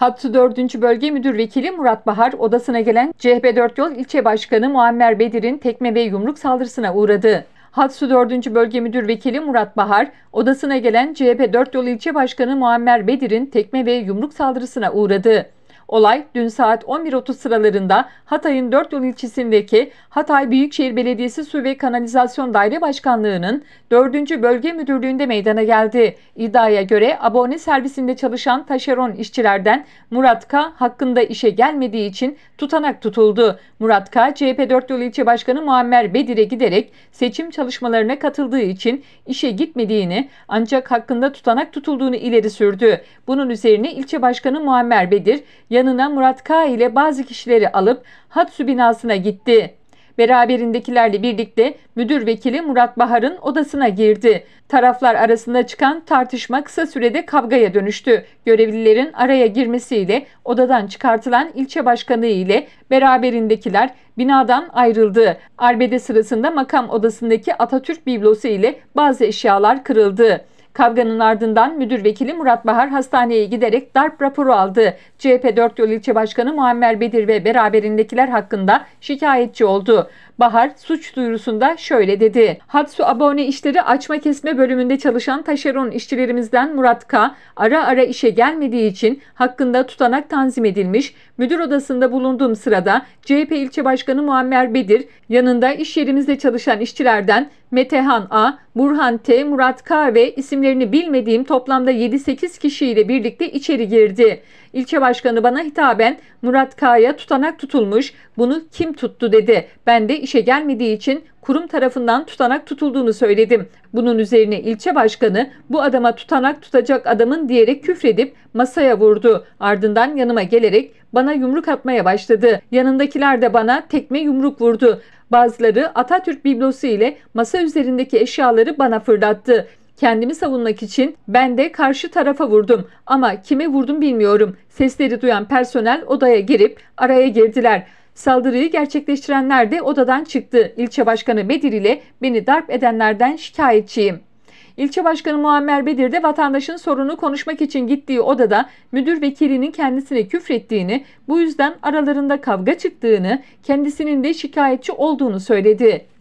Haptı 4. Bölge Müdür Vekili Murat Bahar odasına gelen CHP 4 Yol İlçe Başkanı Muammer Bedir'in tekme ve yumruk saldırısına uğradı. Hatsu 4. Bölge Müdür Vekili Murat Bahar, odasına gelen CHP 4 Yol İlçe Başkanı Muammer Bedir'in tekme ve yumruk saldırısına uğradı. Olay dün saat 11.30 sıralarında Hatay'ın 4 ilçesindeki Hatay Büyükşehir Belediyesi Su ve Kanalizasyon Daire Başkanlığı'nın 4. Bölge Müdürlüğü'nde meydana geldi. İddiaya göre abone servisinde çalışan taşeron işçilerden Murat K. hakkında işe gelmediği için tutanak tutuldu. Murat K. CHP 4 yol ilçe başkanı Muammer Bedir'e giderek seçim çalışmalarına katıldığı için işe gitmediğini ancak hakkında tutanak tutulduğunu ileri sürdü. Bunun üzerine ilçe başkanı Muammer Bedir, yarın yanına Murat K ile bazı kişileri alıp Hatsu binasına gitti. Beraberindekilerle birlikte müdür vekili Murat Bahar'ın odasına girdi. Taraflar arasında çıkan tartışma kısa sürede kavgaya dönüştü. Görevlilerin araya girmesiyle odadan çıkartılan ilçe başkanı ile beraberindekiler binadan ayrıldı. Arbede sırasında makam odasındaki Atatürk biblosu ile bazı eşyalar kırıldı. Kavganın ardından müdür vekili Murat Bahar hastaneye giderek darp raporu aldı. CHP 4 yol İlçe başkanı Muammer Bedir ve beraberindekiler hakkında şikayetçi oldu. Bahar suç duyurusunda şöyle dedi. Hatsu abone işleri açma kesme bölümünde çalışan taşeron işçilerimizden Murat K. ara ara işe gelmediği için hakkında tutanak tanzim edilmiş. Müdür odasında bulunduğum sırada CHP ilçe başkanı Muammer Bedir yanında iş yerimizde çalışan işçilerden Metehan A, Burhan T, Murat K ve isimlerini bilmediğim toplamda 7-8 kişiyle birlikte içeri girdi. İlçe başkanı bana hitaben Murat K'ya tutanak tutulmuş. Bunu kim tuttu dedi. Ben de iş işe gelmediği için kurum tarafından tutanak tutulduğunu söyledim. Bunun üzerine ilçe başkanı bu adama tutanak tutacak adamın diyerek küfredip masaya vurdu. Ardından yanıma gelerek bana yumruk atmaya başladı. Yanındakiler de bana tekme yumruk vurdu. Bazıları Atatürk biblosu ile masa üzerindeki eşyaları bana fırlattı. Kendimi savunmak için ben de karşı tarafa vurdum ama kime vurdum bilmiyorum. Sesleri duyan personel odaya girip araya girdiler. Saldırıyı gerçekleştirenler de odadan çıktı. İlçe Başkanı Bedir ile beni darp edenlerden şikayetçiyim. İlçe Başkanı Muammer Bedir de vatandaşın sorunu konuşmak için gittiği odada müdür vekilinin kendisine küfrettiğini, bu yüzden aralarında kavga çıktığını, kendisinin de şikayetçi olduğunu söyledi.